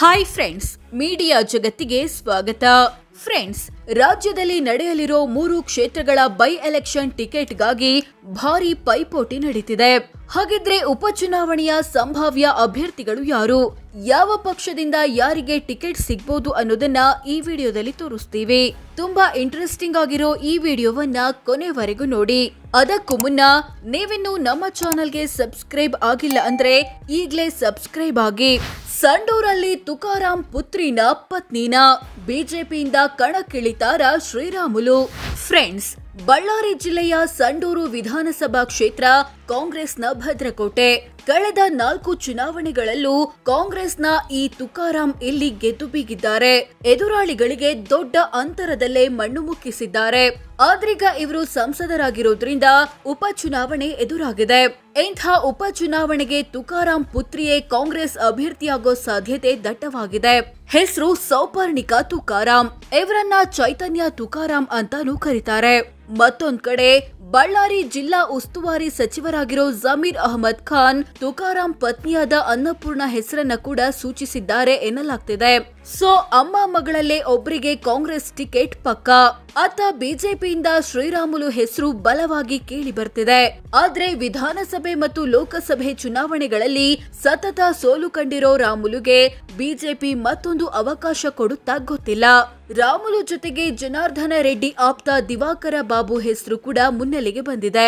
hi friends media ಜಗತ್ತಿಗೆ ಸ್ವಾಗತ friends ರಾಜ್ಯದಲ್ಲಿ ನಡೆಯಲಿರೋ ಮೂರು ಕ್ಷೇತ್ರಗಳ ಬೈ ಎಲೆಕ್ಷನ್ ಟಿಕೆಟ್ಗಾಗಿ ಭಾರಿ ಪೈಪೋಟಿ ನಡೀತಿದೆ ಹಾಗಿದ್ರೆ ಉಪಚುನಾವಣೆಯ ಸಂಭಾವ್ಯ ಅಭ್ಯರ್ಥಿಗಳು ಯಾರು ಯಾವ ಪಕ್ಷದಿಂದ ಯಾರಿಗೆ ಟಿಕೆಟ್ ಸಿಗ್ಬೋದು ಅನ್ನೋದನ್ನ ಈ ವಿಡಿಯೋದಲ್ಲಿ ತೋರಿಸ್ತೀವಿ ತುಂಬಾ ಇಂಟ್ರೆಸ್ಟಿಂಗ್ ಆಗಿರೋ ಈ ವಿಡಿಯೋವನ್ನ ಕೊನೆವರೆಗೂ ನೋಡಿ ಅದಕ್ಕೂ ಮುನ್ನ ನೀವಿನ್ನು ನಮ್ಮ ಚಾನೆಲ್ಗೆ ಸಬ್ಸ್ಕ್ರೈಬ್ ಆಗಿಲ್ಲ ಅಂದ್ರೆ ಈಗಲೇ ಸಬ್ಸ್ಕ್ರೈಬ್ ಆಗಿ ಸಂಡೂರಲ್ಲಿ ತುಕಾರಾಂ ಪುತ್ರಿನ ಪತ್ನಿನ ಬಿಜೆಪಿಯಿಂದ ಕಣಕ್ಕಿಳಿತಾರ ಶ್ರೀರಾಮುಲು ಫ್ರೆಂಡ್ಸ್ ಬಳ್ಳಾರಿ ಜಿಲ್ಲೆಯ ಸಂಡೂರು ವಿಧಾನಸಭಾ ಕ್ಷೇತ್ರ ಕಾಂಗ್ರೆಸ್ನ ಭದ್ರಕೋಟೆ ಕಳೆದ ನಾಲ್ಕು ಚುನಾವಣೆಗಳಲ್ಲೂ ಕಾಂಗ್ರೆಸ್ನ ಈ ತುಕಾರಾಂ ಇಲ್ಲಿ ಗೆದ್ದು ಬೀಗಿದ್ದಾರೆ ಎದುರಾಳಿಗಳಿಗೆ ದೊಡ್ಡ ಅಂತರದಲ್ಲೇ ಮಣ್ಣು ಮುಕ್ಕಿಸಿದ್ದಾರೆ ಆದ್ರೀಗ ಇವರು ಸಂಸದರಾಗಿರೋದ್ರಿಂದ ಉಪಚುನಾವಣೆ ಎದುರಾಗಿದೆ ಇಂಥ ಉಪಚುನಾವಣೆಗೆ ತುಕಾರಾಂ ಪುತ್ರಿಯೇ ಕಾಂಗ್ರೆಸ್ ಅಭ್ಯರ್ಥಿಯಾಗೋ ಸಾಧ್ಯತೆ ದಟ್ಟವಾಗಿದೆ ಹೆಸರು ಸೌಪರ್ಣಿಕಾ ತುಕಾರಾಂ ಇವರನ್ನ ಚೈತನ್ಯ ತುಕಾರಾಂ ಅಂತಾನೂ ಕರೀತಾರೆ ಮತ್ತೊಂದ್ ಕಡೆ ಬಳ್ಳಾರಿ ಜಿಲ್ಲಾ ಉಸ್ತುವಾರಿ ಸಚಿವರ ಆಗಿರೋ ಜಮೀರ್ ಅಹಮದ್ ಖಾನ್ ತುಕಾರಾಂ ಪತ್ನಿಯಾದ ಅನ್ನಪೂರ್ಣ ಹೆಸರನ್ನ ಕೂಡ ಸೂಚಿಸಿದ್ದಾರೆ ಎನ್ನಲಾಗ್ತಿದೆ ಸೊ ಅಮ್ಮ ಮಗಳಲ್ಲೇ ಒಬ್ಬರಿಗೆ ಕಾಂಗ್ರೆಸ್ ಟಿಕೆಟ್ ಪಕ್ಕ ಅತ್ತ ಬಿಜೆಪಿಯಿಂದ ಶ್ರೀರಾಮುಲು ಹೆಸರು ಬಲವಾಗಿ ಕೇಳಿ ಬರ್ತಿದೆ ಆದ್ರೆ ವಿಧಾನಸಭೆ ಮತ್ತು ಲೋಕಸಭೆ ಚುನಾವಣೆಗಳಲ್ಲಿ ಸತತ ಸೋಲು ಕಂಡಿರೋ ರಾಮುಲುಗೆ ಬಿಜೆಪಿ ಮತ್ತೊಂದು ಅವಕಾಶ ಕೊಡುತ್ತಾ ಗೊತ್ತಿಲ್ಲ ರಾಮುಲು ಜೊತೆಗೆ ಜನಾರ್ದನ ರೆಡ್ಡಿ ಆಪ್ತ ದಿವಾಕರ ಬಾಬು ಹೆಸರು ಕೂಡ ಮುನ್ನೆಲೆಗೆ ಬಂದಿದೆ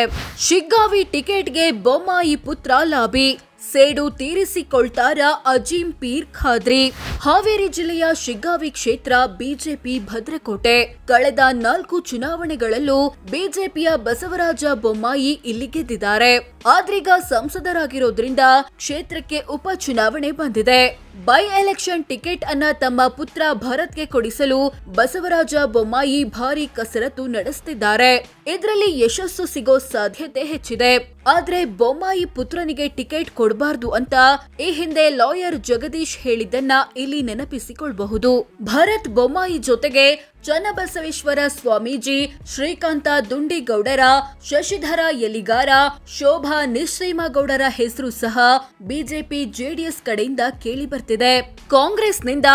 ಶಿಗ್ಗಾವಿ ಟಿಕೆಟ್ಗೆ ಬೊಮ್ಮಾಯಿ ಪುತ್ರ ಲಾಬಿ ಸೇಡು ತೀರಿಸಿಕೊಳ್ತಾರ ಅಜೀಂ ಪೀರ್ ಖಾದ್ರಿ ಹಾವೇರಿ ಜಿಲ್ಲೆಯ ಶಿಗ್ಗಾವಿ ಕ್ಷೇತ್ರ ಬಿಜೆಪಿ ಭದ್ರಕೋಟೆ ಕಳೆದ ನಾಲ್ಕು ಚುನಾವಣೆಗಳಲ್ಲೂ ಬಿಜೆಪಿಯ ಬಸವರಾಜ ಬೊಮ್ಮಾಯಿ ಇಲ್ಲಿ ಗೆದ್ದಿದ್ದಾರೆ ಆದ್ರೀಗ ಸಂಸದರಾಗಿರೋದ್ರಿಂದ ಕ್ಷೇತ್ರಕ್ಕೆ ಉಪಚುನಾವಣೆ ಬಂದಿದೆ ಬೈ ಎಲೆಕ್ಷನ್ ಟಿಕೆಟ್ ಅನ್ನ ತಮ್ಮ ಪುತ್ರ ಭರತ್ಗೆ ಕೊಡಿಸಲು ಬಸವರಾಜ ಬೊಮ್ಮಾಯಿ ಭಾರಿ ಕಸರತ್ತು ನಡೆಸುತ್ತಿದ್ದಾರೆ ಇದರಲ್ಲಿ ಯಶಸ್ಸು ಸಿಗೋ ಸಾಧ್ಯತೆ ಹೆಚ್ಚಿದೆ ಆದ್ರೆ ಬೊಮ್ಮಾಯಿ ಪುತ್ರನಿಗೆ ಟಿಕೆಟ್ ಕೊಡಬಾರ್ದು ಅಂತ ಈ ಹಿಂದೆ ಲಾಯರ್ ಜಗದೀಶ್ ಹೇಳಿದ್ದನ್ನ ಇಲ್ಲಿ ನೆನಪಿಸಿಕೊಳ್ಬಹುದು ಭರತ್ ಬೊಮ್ಮಾಯಿ ಜೊತೆಗೆ ಚನ್ನಬಸವೇಶ್ವರ ಸ್ವಾಮೀಜಿ ಶ್ರೀಕಾಂತ ದುಂಡಿಗೌಡರ ಶಶಿಧರ ಎಲಿಗಾರ ಶೋಭಾ ನಿಶ್ರೀಮಗೌಡರ ಹೆಸರು ಸಹ ಬಿಜೆಪಿ ಜೆಡಿಎಸ್ ಕಡೆಯಿಂದ ಕೇಳಿ ಬರ್ತಿದೆ ಕಾಂಗ್ರೆಸ್ನಿಂದ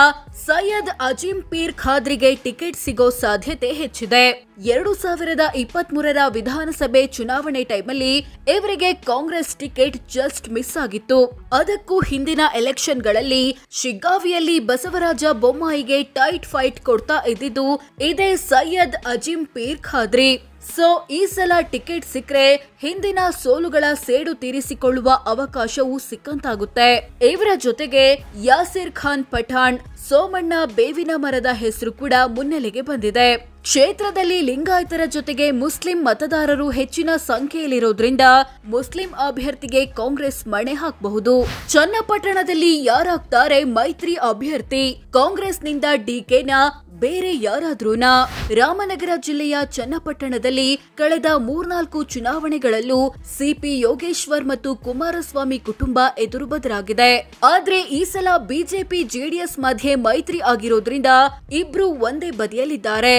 ಸೈಯದ್ ಅಜೀಂ ಪೀರ್ ಖಾದ್ರಿಗೆ ಟಿಕೆಟ್ ಸಿಗೋ ಸಾಧ್ಯತೆ ಹೆಚ್ಚಿದೆ ಎರಡು ಸಾವಿರದ ಇಪ್ಪತ್ತ್ ಮೂರರ ವಿಧಾನಸಭೆ ಚುನಾವಣೆ ಟೈಮಲ್ಲಿ ಇವರಿಗೆ ಕಾಂಗ್ರೆಸ್ ಟಿಕೆಟ್ ಜಸ್ಟ್ ಮಿಸ್ ಆಗಿತ್ತು ಅದಕ್ಕೂ ಹಿಂದಿನ ಎಲೆಕ್ಷನ್ಗಳಲ್ಲಿ ಶಿಗ್ಗಾವಿಯಲ್ಲಿ ಬಸವರಾಜ ಬೊಮ್ಮಾಯಿಗೆ ಟೈಟ್ ಫೈಟ್ ಕೊಡ್ತಾ ಇದ್ದಿದ್ದು ಇದೇ ಸೈಯದ್ ಅಜಿಂ ಪೀರ್ ಖಾದ್ರಿ ಸೊ ಈ ಸಲ ಟಿಕೆಟ್ ಸಿಕ್ಕರೆ ಹಿಂದಿನ ಸೋಲುಗಳ ಸೇಡು ತೀರಿಸಿಕೊಳ್ಳುವ ಅವಕಾಶವೂ ಸಿಕ್ಕಂತಾಗುತ್ತೆ ಇವರ ಜೊತೆಗೆ ಯಾಸಿರ್ ಖಾನ್ ಪಠಾಣ್ ಸೋಮಣ್ಣ ಬೇವಿನ ಮರದ ಹೆಸರು ಕೂಡ ಮುನ್ನೆಲೆಗೆ ಬಂದಿದೆ ಕ್ಷೇತ್ರದಲ್ಲಿ ಲಿಂಗಾಯತರ ಜೊತೆಗೆ ಮುಸ್ಲಿಂ ಮತದಾರರು ಹೆಚ್ಚಿನ ಸಂಖ್ಯೆಯಲ್ಲಿರೋದ್ರಿಂದ ಮುಸ್ಲಿಂ ಅಭ್ಯರ್ಥಿಗೆ ಕಾಂಗ್ರೆಸ್ ಮಣೆ ಹಾಕಬಹುದು ಚನ್ನಪಟ್ಟಣದಲ್ಲಿ ಯಾರಾಗ್ತಾರೆ ಮೈತ್ರಿ ಅಭ್ಯರ್ಥಿ ಕಾಂಗ್ರೆಸ್ನಿಂದ ಡಿಕೆನ ಬೇರೆ ಯಾರಾದ್ರೂನಾ ರಾಮನಗರ ಜಿಲ್ಲೆಯ ಚನ್ನಪಟ್ಟಣದಲ್ಲಿ ಕಳೆದ ಮೂರ್ನಾಲ್ಕು ಚುನಾವಣೆಗಳಲ್ಲೂ ಸಿಪಿ ಯೋಗೇಶ್ವರ್ ಮತ್ತು ಕುಮಾರಸ್ವಾಮಿ ಕುಟುಂಬ ಬದರಾಗಿದೆ ಆದ್ರೆ ಈ ಸಲ ಬಿಜೆಪಿ ಜೆಡಿಎಸ್ ಮಧ್ಯೆ ಮೈತ್ರಿ ಆಗಿರೋದ್ರಿಂದ ಇಬ್ರು ಒಂದೇ ಬದಿಯಲ್ಲಿದ್ದಾರೆ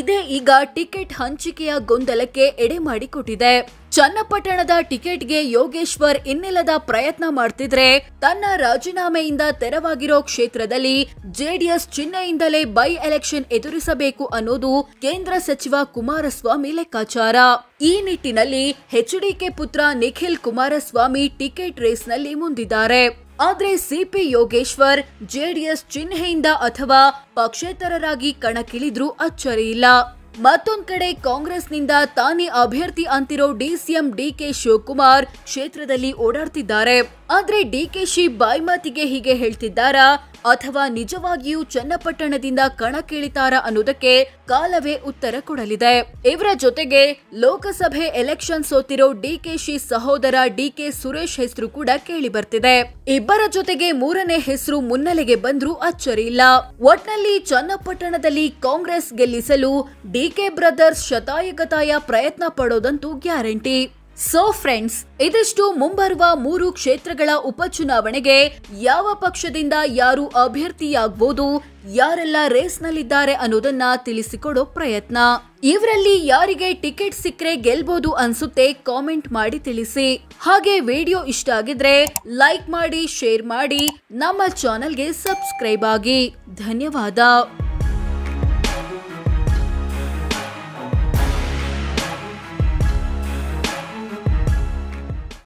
ಇದೇ ಈಗ ಟಿಕೆಟ್ ಹಂಚಿಕೆಯ ಗೊಂದಲಕ್ಕೆ ಎಡೆ ಮಾಡಿಕೊಟ್ಟಿದೆ ಚನ್ನಪಟ್ಟಣದ ಟಿಕೆಟ್ಗೆ ಯೋಗೇಶ್ವರ್ ಇನ್ನಿಲ್ಲದ ಪ್ರಯತ್ನ ಮಾಡ್ತಿದ್ರೆ ತನ್ನ ರಾಜೀನಾಮೆಯಿಂದ ತೆರವಾಗಿರೋ ಕ್ಷೇತ್ರದಲ್ಲಿ ಜೆಡಿಎಸ್ ಚಿಹ್ನೆಯಿಂದಲೇ ಬೈ ಎಲೆಕ್ಷನ್ ಎದುರಿಸಬೇಕು ಅನ್ನೋದು ಕೇಂದ್ರ ಸಚಿವ ಕುಮಾರಸ್ವಾಮಿ ಲೆಕ್ಕಾಚಾರ ಈ ನಿಟ್ಟಿನಲ್ಲಿ ಎಚ್ಡಿಕೆ ಪುತ್ರ ನಿಖಿಲ್ ಕುಮಾರಸ್ವಾಮಿ ಟಿಕೆಟ್ ರೇಸ್ನಲ್ಲಿ ಮುಂದಿದ್ದಾರೆ ಆದ್ರೆ ಸಿಪಿ ಯೋಗೇಶ್ವರ್ ಜೆಡಿಎಸ್ ಚಿಹ್ನೆಯಿಂದ ಅಥವಾ ಪಕ್ಷೇತರರಾಗಿ ಕಣಕ್ಕಿಳಿದ್ರೂ ಅಚ್ಚರಿಯಿಲ್ಲ ಮತ್ತೊಂದು ಕಡೆ ಕಾಂಗ್ರೆಸ್ನಿಂದ ತಾನೇ ಅಭ್ಯರ್ಥಿ ಅಂತಿರೋ ಡಿಸಿಎಂ ಡಿಕೆ ಶಿವಕುಮಾರ್ ಕ್ಷೇತ್ರದಲ್ಲಿ ಓಡಾಡ್ತಿದ್ದಾರೆ ಆದ್ರೆ ಡಿಕೆಶಿ ಶಿ ಹೀಗೆ ಹೇಳ್ತಿದ್ದಾರಾ ಅಥವಾ ನಿಜವಾಗಿಯೂ ಚನ್ನಪಟ್ಟಣದಿಂದ ಕಣಕ್ಕಿಳಿತಾರ ಅನ್ನೋದಕ್ಕೆ ಕಾಲವೇ ಉತ್ತರ ಕೊಡಲಿದೆ ಇವರ ಜೊತೆಗೆ ಲೋಕಸಭೆ ಎಲೆಕ್ಷನ್ ಸೋತಿರೋ ಡಿಕೆಶಿ ಸಹೋದರ ಡಿಕೆ ಸುರೇಶ್ ಹೆಸರು ಕೂಡ ಕೇಳಿ ಬರ್ತಿದೆ ಇಬ್ಬರ ಜೊತೆಗೆ ಮೂರನೇ ಹೆಸರು ಮುನ್ನೆಲೆಗೆ ಬಂದ್ರೂ ಅಚ್ಚರಿ ಇಲ್ಲ ಒಟ್ನಲ್ಲಿ ಚನ್ನಪಟ್ಟಣದಲ್ಲಿ ಕಾಂಗ್ರೆಸ್ ಗೆಲ್ಲಿಸಲು ಡಿಕೆ ಬ್ರದರ್ಸ್ ಶತಾಯಗತಾಯ ಪ್ರಯತ್ನ ಪಡೋದಂತೂ ಗ್ಯಾರಂಟಿ ಸೊ ಫ್ರೆಂಡ್ಸ್ ಇದಿಷ್ಟು ಮುಂಬರುವ ಮೂರು ಕ್ಷೇತ್ರಗಳ ಉಪಚುನಾವಣೆಗೆ ಯಾವ ಪಕ್ಷದಿಂದ ಯಾರು ಅಭ್ಯರ್ಥಿಯಾಗಬಹುದು ಯಾರೆಲ್ಲ ರೇಸ್ನಲ್ಲಿದ್ದಾರೆ ಅನ್ನೋದನ್ನ ತಿಳಿಸಿಕೊಡೋ ಪ್ರಯತ್ನ ಇವರಲ್ಲಿ ಯಾರಿಗೆ ಟಿಕೆಟ್ ಸಿಕ್ಕರೆ ಗೆಲ್ಬಹುದು ಅನ್ಸುತ್ತೆ ಕಾಮೆಂಟ್ ಮಾಡಿ ತಿಳಿಸಿ ಹಾಗೆ ವಿಡಿಯೋ ಇಷ್ಟ ಆಗಿದ್ರೆ ಲೈಕ್ ಮಾಡಿ ಶೇರ್ ಮಾಡಿ ನಮ್ಮ ಚಾನೆಲ್ಗೆ ಸಬ್ಸ್ಕ್ರೈಬ್ ಆಗಿ ಧನ್ಯವಾದ